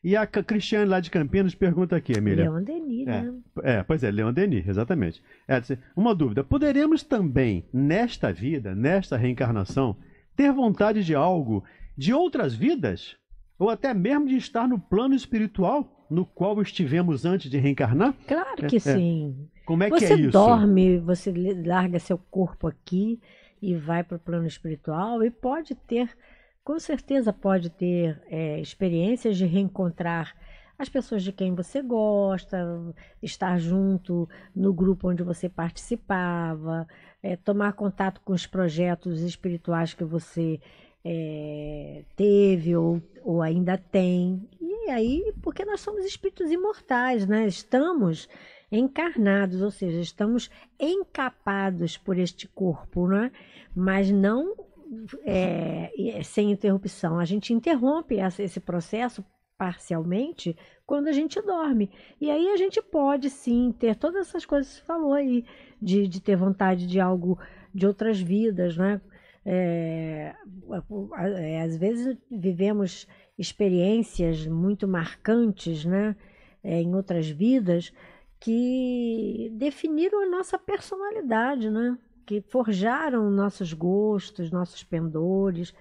E a Cristiane lá de Campinas pergunta aqui, Emília. Leon Denis, é, né? É, é, pois é, Leon Denis, exatamente. É, assim, uma dúvida. Poderemos também, nesta vida, nesta reencarnação, ter vontade de algo de outras vidas? Ou até mesmo de estar no plano espiritual? no qual estivemos antes de reencarnar? Claro é, que é, sim. É. Como é você que é isso? Você dorme, você larga seu corpo aqui e vai para o plano espiritual e pode ter, com certeza pode ter é, experiências de reencontrar as pessoas de quem você gosta, estar junto no grupo onde você participava, é, tomar contato com os projetos espirituais que você é, teve ou, ou ainda tem. E aí, porque nós somos espíritos imortais, né? Estamos encarnados, ou seja, estamos encapados por este corpo, né? mas não é, é sem interrupção. A gente interrompe esse processo parcialmente quando a gente dorme. E aí a gente pode sim ter todas essas coisas que você falou aí, de, de ter vontade de algo de outras vidas, né? É, é, às vezes vivemos experiências muito marcantes, né? É, em outras vidas que definiram a nossa personalidade, né? Que forjaram nossos gostos, nossos pendores.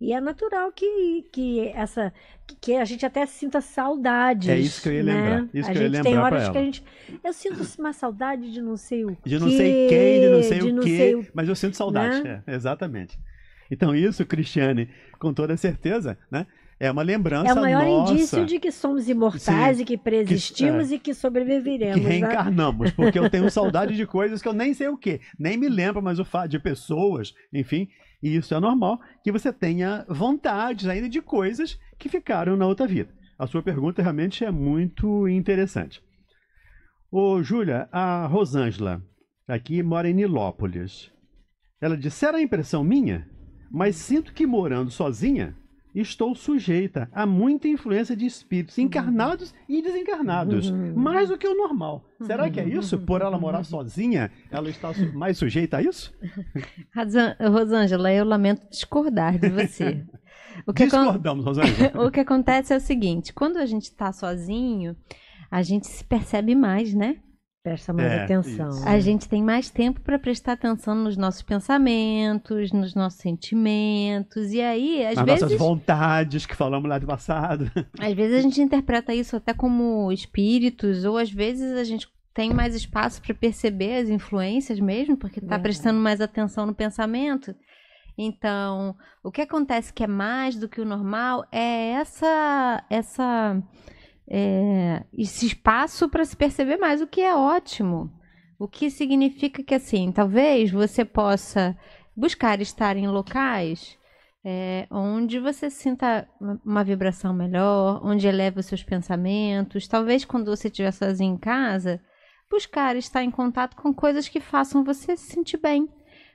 E é natural que, que essa que a gente até sinta saudades. É isso que eu ia né? lembrar. Isso a que gente eu ia tem horas que a gente. Eu sinto uma saudade de não sei o De não sei quem, de não sei de o não quê. Sei o... Mas eu sinto saudade, né? é, exatamente. Então, isso, Cristiane, com toda certeza, né? É uma lembrança. É o maior nossa. indício de que somos imortais Sim, e que preexistimos que, é, e que sobreviveremos. Que né? reencarnamos, né? porque eu tenho saudade de coisas que eu nem sei o que, nem me lembro, mas o fato de pessoas, enfim. E isso é normal que você tenha vontades ainda de coisas que ficaram na outra vida. A sua pergunta realmente é muito interessante. Ô, Júlia, a Rosângela, aqui mora em Nilópolis. Ela disse: era a impressão minha, mas sinto que morando sozinha estou sujeita a muita influência de espíritos uhum. encarnados e desencarnados, uhum. Uhum. mais do que o normal. Será que é isso? Por ela morar sozinha, ela está mais sujeita a isso? Rosângela, eu lamento discordar de você. O que Discordamos, Rosângela. o que acontece é o seguinte: quando a gente está sozinho, a gente se percebe mais, né? presta mais é, atenção. Isso. A gente tem mais tempo para prestar atenção nos nossos pensamentos, nos nossos sentimentos. E aí, às Nas vezes. nossas vontades que falamos lá do passado. Às vezes a gente interpreta isso até como espíritos, ou às vezes a gente tem mais espaço para perceber as influências mesmo, porque está prestando mais atenção no pensamento. Então, o que acontece que é mais do que o normal é essa essa é, esse espaço para se perceber mais, o que é ótimo. O que significa que, assim, talvez você possa buscar estar em locais é, onde você sinta uma vibração melhor, onde eleva os seus pensamentos. Talvez quando você estiver sozinho em casa, buscar estar em contato com coisas que façam você se sentir bem.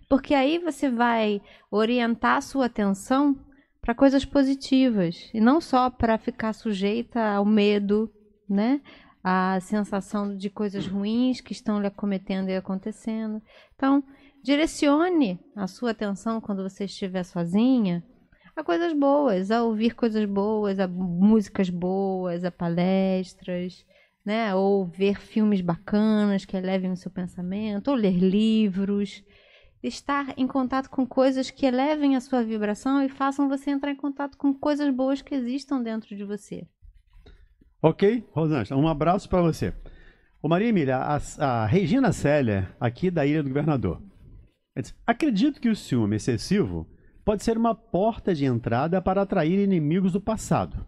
Porque aí você vai orientar a sua atenção para coisas positivas e não só para ficar sujeita ao medo, né? A sensação de coisas ruins que estão lhe acometendo e acontecendo. Então, direcione a sua atenção quando você estiver sozinha a coisas boas, a ouvir coisas boas, a músicas boas, a palestras, né? Ou ver filmes bacanas que elevem o seu pensamento, ou ler livros estar em contato com coisas que elevem a sua vibração e façam você entrar em contato com coisas boas que existam dentro de você. Ok, Rosângela, um abraço para você. O Maria Emília, a, a, Regina Célia, aqui da Ilha do Governador. Acredito que o ciúme excessivo pode ser uma porta de entrada para atrair inimigos do passado,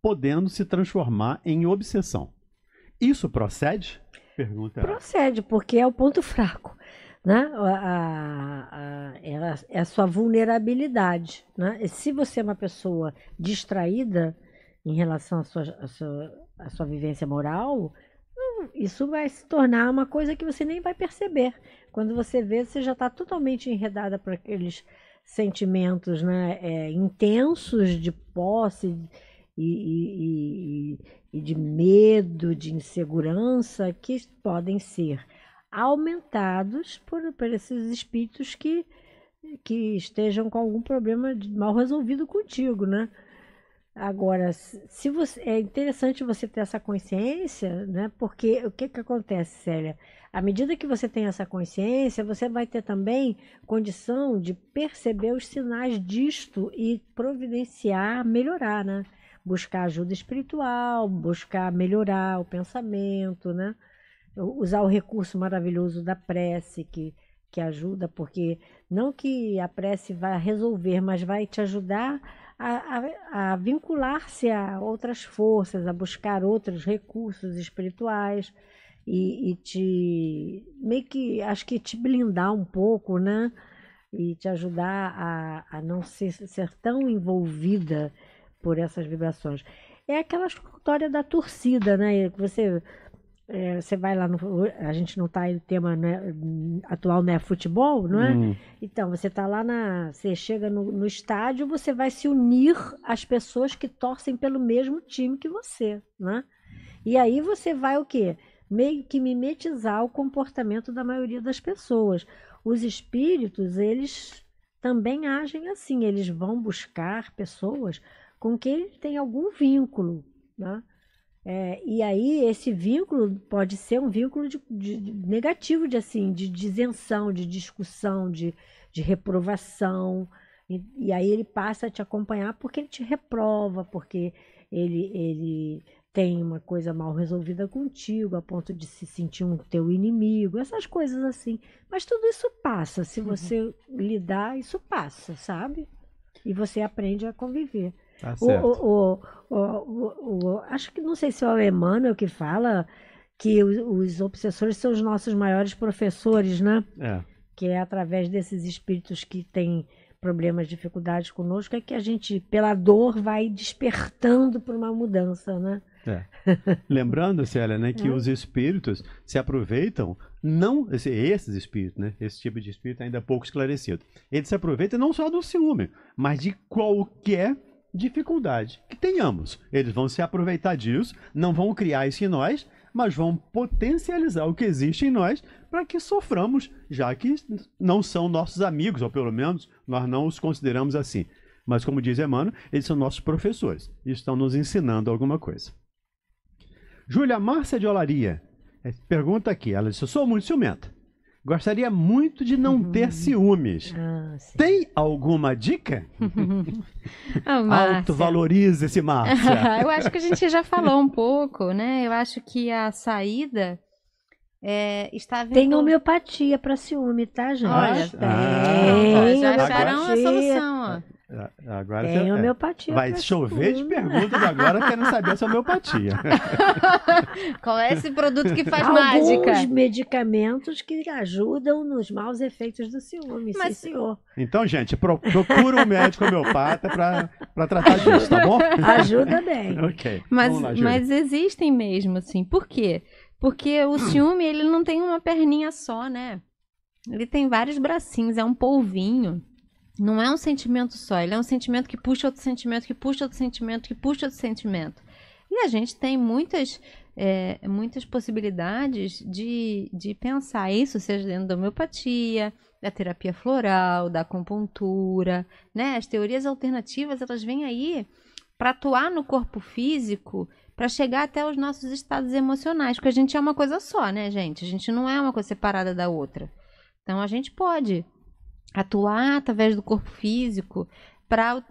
podendo se transformar em obsessão. Isso procede? Pergunta. Procede, porque é o ponto fraco né? A, a, é a sua vulnerabilidade. Né? E se você é uma pessoa distraída em relação à sua, à sua, à sua vivência moral, isso vai se tornar uma coisa que você nem vai perceber. Quando você vê, você já está totalmente enredada por aqueles sentimentos né, é, intensos de posse e, e, e, e de medo, de insegurança, que podem ser aumentados por, por esses espíritos que, que estejam com algum problema mal resolvido contigo, né? Agora, se você é interessante você ter essa consciência, né? Porque o que que acontece, Célia? À medida que você tem essa consciência, você vai ter também condição de perceber os sinais disto e providenciar, melhorar, né? Buscar ajuda espiritual, buscar melhorar o pensamento, né? usar o recurso maravilhoso da prece que, que ajuda, porque não que a prece vai resolver, mas vai te ajudar a, a, a vincular-se a outras forças, a buscar outros recursos espirituais e, e te meio que acho que te blindar um pouco, né? E te ajudar a, a não ser, ser tão envolvida por essas vibrações. É aquela história da torcida, né? Você é, você vai lá no, a gente não está aí o tema né, atual não é futebol não é hum. então você está lá na você chega no, no, estádio você vai se unir às pessoas que torcem pelo mesmo time que você né e aí você vai o quê? meio que mimetizar o comportamento da maioria das pessoas os espíritos eles também agem assim eles vão buscar pessoas com quem ele tem algum vínculo né? É, e aí esse vínculo pode ser um vínculo de, de, de, negativo de assim, de, isenção, de discussão, de, de reprovação. E, e, aí ele passa a te acompanhar porque ele te reprova, porque ele, ele tem uma coisa mal resolvida contigo, a ponto de se sentir um teu inimigo, essas coisas assim. Mas tudo isso passa, se uhum. você uhum. lidar, isso passa, sabe? E você aprende a conviver. Tá certo. O, o, o, acho que não sei se é o Emmanuel que fala que os, os obsessores são os nossos maiores professores, né? É. Que é através desses espíritos que têm problemas, dificuldades conosco, é que a gente, pela dor, vai despertando para uma mudança, né? É. Lembrando, Célia, né, que é. os espíritos se aproveitam, não esses espíritos, né, esse tipo de espírito ainda é pouco esclarecido, ele se aproveita não só do ciúme, mas de qualquer dificuldade que tenhamos. Eles vão se aproveitar disso, não vão criar isso em nós, mas vão potencializar o que existe em nós para que soframos, já que não são nossos amigos, ou pelo menos nós não os consideramos assim. Mas, como diz Emmanuel, eles são nossos professores e estão nos ensinando alguma coisa. Júlia Márcia de Olaria eh, pergunta aqui: ela disse, eu sou muito ciumenta. Gostaria muito de não uhum. ter ciúmes. Ah, Tem alguma dica? oh, ah, Autovalorize-se, Márcia. Eu acho que a gente já falou um pouco, né? Eu acho que a saída é, está vindo... Tem homeopatia para ciúme, tá, gente? Olha, ah, ah, já tá. acharam a solução, ó. Agora tem é. homeopatia. Vai chover tudo. de perguntas agora querendo saber sobre é homeopatia. Qual é esse produto que faz Alguns mágica? Alguns medicamentos que ajudam nos maus efeitos do ciúme, Mas... sim, senhor. Então, gente, procura um médico homeopata para tratar disso, tá bom? Ajuda bem. ok. Mas, lá, mas existem mesmo, assim. Por quê? Porque o ciúme, ele não tem uma perninha só, né? Ele tem vários bracinhos, é um polvinho. Não é um sentimento só, ele é um sentimento que puxa outro sentimento, que puxa outro sentimento, que puxa outro sentimento. E a gente tem muitas, é, muitas possibilidades de, de pensar isso, seja dentro da homeopatia, da terapia floral, da acupuntura, né? As teorias alternativas, elas vêm aí para atuar no corpo físico, para chegar até os nossos estados emocionais, porque a gente é uma coisa só, né, gente? A gente não é uma coisa separada da outra. Então a gente pode atuar através do corpo físico para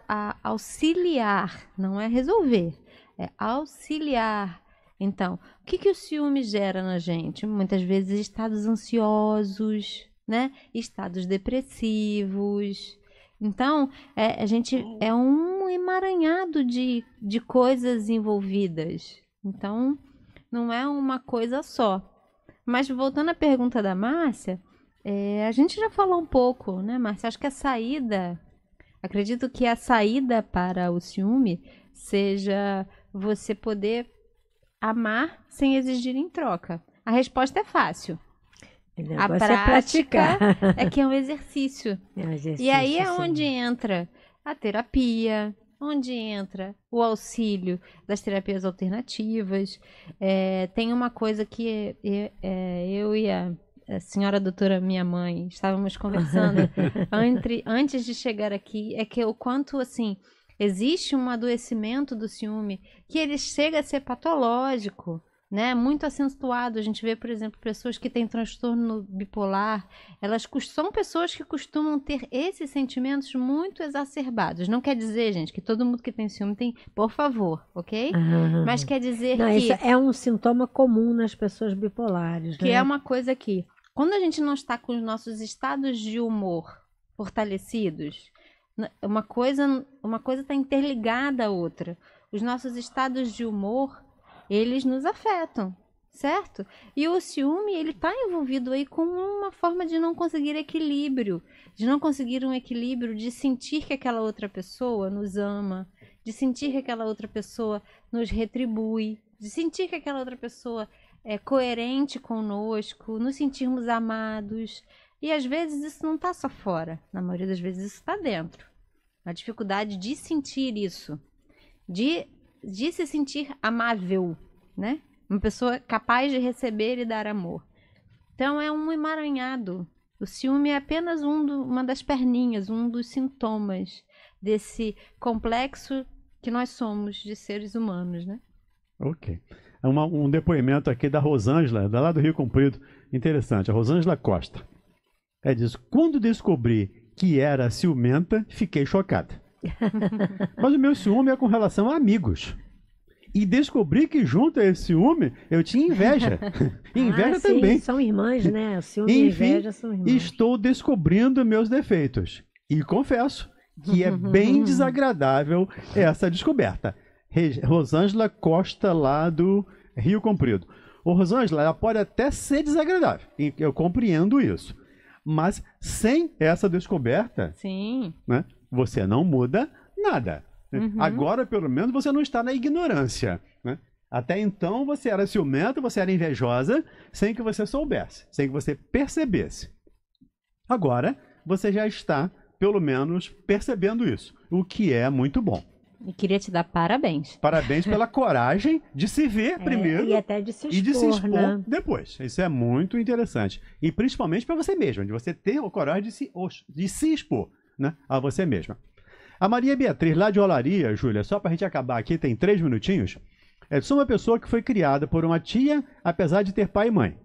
auxiliar, não é resolver, é auxiliar. Então, o que, que o ciúme gera na gente? Muitas vezes estados ansiosos, né? Estados depressivos. Então, é, a gente é um emaranhado de, de coisas envolvidas. Então, não é uma coisa só. Mas voltando à pergunta da Márcia, é, a gente já falou um pouco, né, Márcia? Acho que a saída, acredito que a saída para o ciúme seja você poder amar sem exigir em troca. A resposta é fácil. A é prática é, praticar. é que é um exercício. é um exercício. E aí é sim. onde entra a terapia, onde entra o auxílio das terapias alternativas. É, tem uma coisa que é, é eu e a a senhora doutora, minha mãe, estávamos conversando entre, antes de chegar aqui, é que o quanto, assim, existe um adoecimento do ciúme que ele chega a ser patológico, né? Muito acentuado. A gente vê, por exemplo, pessoas que têm transtorno bipolar, elas são pessoas que costumam ter esses sentimentos muito exacerbados. Não quer dizer, gente, que todo mundo que tem ciúme tem, por favor, ok? Uhum. Mas quer dizer Não, que isso é um sintoma comum nas pessoas bipolares, que né? é uma coisa que quando a gente não está com os nossos estados de humor fortalecidos, uma coisa uma coisa está interligada à outra. Os nossos estados de humor, eles nos afetam, certo? E o ciúme, ele está envolvido aí com uma forma de não conseguir equilíbrio, de não conseguir um equilíbrio, de sentir que aquela outra pessoa nos ama, de sentir que aquela outra pessoa nos retribui, de sentir que aquela outra pessoa é, coerente conosco, nos sentirmos amados. E às vezes isso não está só fora, na maioria das vezes isso está dentro. A dificuldade de sentir isso, de, de se sentir amável, né? Uma pessoa capaz de receber e dar amor. Então é um emaranhado. O ciúme é apenas um do, uma das perninhas, um dos sintomas desse complexo que nós somos de seres humanos, né? Ok. É uma, um depoimento aqui da Rosângela, lá do Rio Comprido. Interessante, a Rosângela Costa. é diz: Quando descobri que era ciumenta, fiquei chocada. Mas o meu ciúme é com relação a amigos. E descobri que junto a esse ciúme eu tinha inveja. inveja ah, também. são irmãs, né? ciúme e inveja são irmãs. Estou descobrindo meus defeitos. E confesso que é bem desagradável essa descoberta. Rosângela Costa, lá do Rio Comprido. O Rosângela, ela pode até ser desagradável. Eu compreendo isso. Mas sem essa descoberta, Sim. Né, você não muda nada. Né? Uhum. Agora, pelo menos, você não está na ignorância. Né? Até então, você era ciumenta, você era invejosa, sem que você soubesse, sem que você percebesse. Agora, você já está, pelo menos, percebendo isso, o que é muito bom. E queria te dar parabéns. Parabéns pela coragem de se ver é, primeiro. E até de se expor. E de se expor né? depois. Isso é muito interessante. E principalmente para você mesma, de você ter a coragem de se, de se expor né, a você mesma. A Maria Beatriz, lá de Olaria, Júlia, só para a gente acabar aqui, tem três minutinhos. É, sou uma pessoa que foi criada por uma tia, apesar de ter pai e mãe.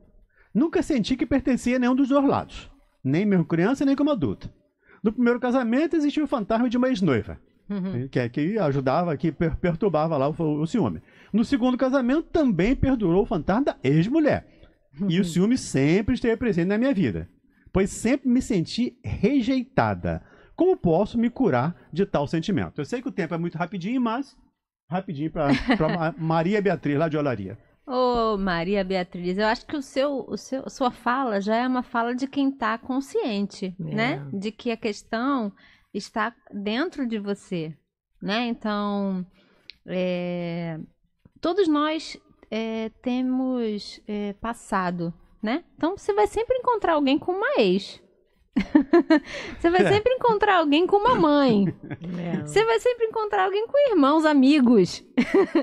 Nunca senti que pertencia a nenhum dos dois lados, nem mesmo criança, nem como adulta. No primeiro casamento, existiu o fantasma de uma ex-noiva uhum. que, é que ajudava, que per perturbava lá o, o ciúme. No segundo casamento também perdurou o fantasma da ex-mulher. E o uhum. ciúme sempre esteve presente na minha vida, pois sempre me senti rejeitada. Como posso me curar de tal sentimento? Eu sei que o tempo é muito rapidinho, mas rapidinho para Maria Beatriz, lá de Olaria. Ô, oh, Maria Beatriz, eu acho que o seu, o seu, sua fala já é uma fala de quem está consciente, é. né? De que a questão está dentro de você, né? Então, é, todos nós é, temos é, passado, né? Então, você vai sempre encontrar alguém com uma ex. você vai é. sempre encontrar alguém com uma mãe. É. Você vai sempre encontrar alguém com irmãos, amigos.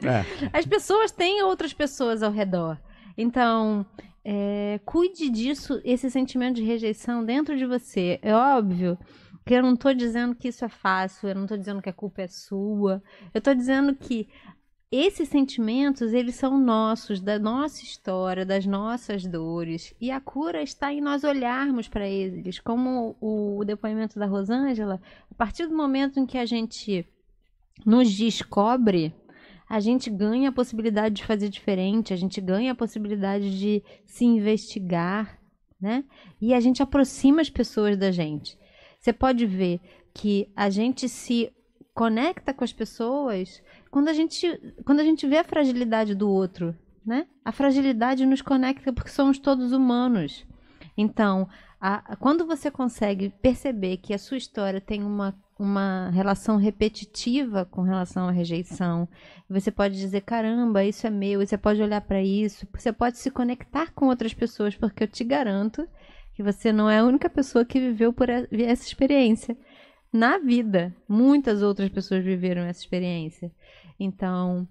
É. As pessoas têm outras pessoas ao redor. Então, é, cuide disso, esse sentimento de rejeição dentro de você. É óbvio porque eu não estou dizendo que isso é fácil, eu não estou dizendo que a culpa é sua. Eu estou dizendo que esses sentimentos, eles são nossos, da nossa história, das nossas dores. E a cura está em nós olharmos para eles. Como o, o depoimento da Rosângela, a partir do momento em que a gente nos descobre, a gente ganha a possibilidade de fazer diferente, a gente ganha a possibilidade de se investigar, né? E a gente aproxima as pessoas da gente. Você pode ver que a gente se conecta com as pessoas quando a gente, quando a gente vê a fragilidade do outro, né? A fragilidade nos conecta porque somos todos humanos. Então, a, quando você consegue perceber que a sua história tem uma, uma relação repetitiva com relação à rejeição, você pode dizer: caramba, isso é meu, você pode olhar para isso, você pode se conectar com outras pessoas, porque eu te garanto que você não é a única pessoa que viveu por essa experiência. Na vida, muitas outras pessoas viveram essa experiência. Então,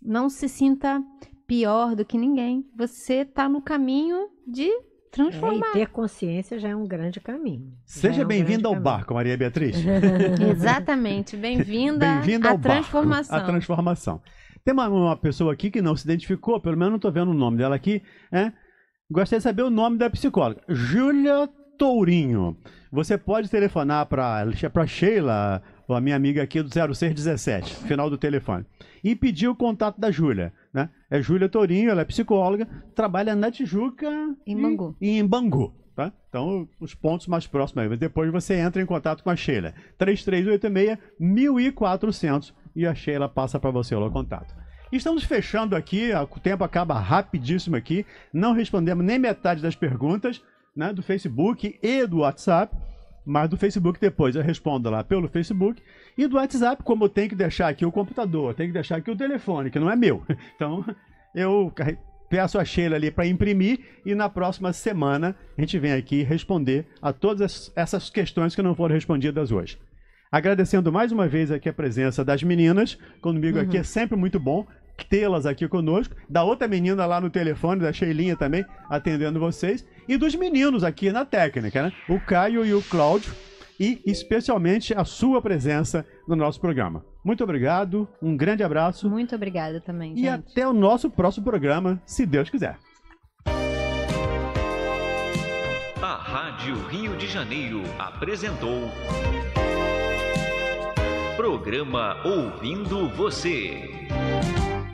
não se sinta pior do que ninguém. Você está no caminho de transformar. É, ter consciência já é um grande caminho. Seja é um bem-vinda ao caminho. barco, Maria Beatriz. Exatamente, bem-vinda bem à transformação. Barco, à transformação. Tem uma, uma, pessoa aqui que não se identificou, pelo menos não estou vendo o nome dela aqui, é? Gostaria de saber o nome da psicóloga. Júlia Tourinho. Você pode telefonar para Sheila, a minha amiga aqui do 0617, final do telefone, e pedir o contato da Júlia. Né? É Júlia Tourinho, ela é psicóloga, trabalha na Tijuca em e, Bangu. E, em Bangu. Tá? Então, os pontos mais próximos aí. Mas depois você entra em contato com a Sheila. 3386-1400 e a Sheila passa para você o contato. Estamos fechando aqui, o tempo acaba rapidíssimo aqui. Não respondemos nem metade das perguntas né, do Facebook e do WhatsApp. Mas do Facebook depois eu respondo lá pelo Facebook. E do WhatsApp, como eu tenho que deixar aqui o computador, tem que deixar aqui o telefone, que não é meu. Então eu peço a Sheila ali para imprimir e na próxima semana a gente vem aqui responder a todas essas questões que não foram respondidas hoje. Agradecendo mais uma vez aqui a presença das meninas, comigo uhum. aqui é uhum. sempre muito bom tê-las aqui conosco, da outra menina lá no telefone, da Sheilinha também, atendendo vocês, e dos meninos aqui na técnica, né? O Caio e o Cláudio, e especialmente a sua presença no nosso programa. Muito obrigado, um grande abraço. Muito obrigada também. Gente. E até o nosso próximo programa, se Deus quiser. A Rádio Rio de Janeiro apresentou. Programa Ouvindo Você.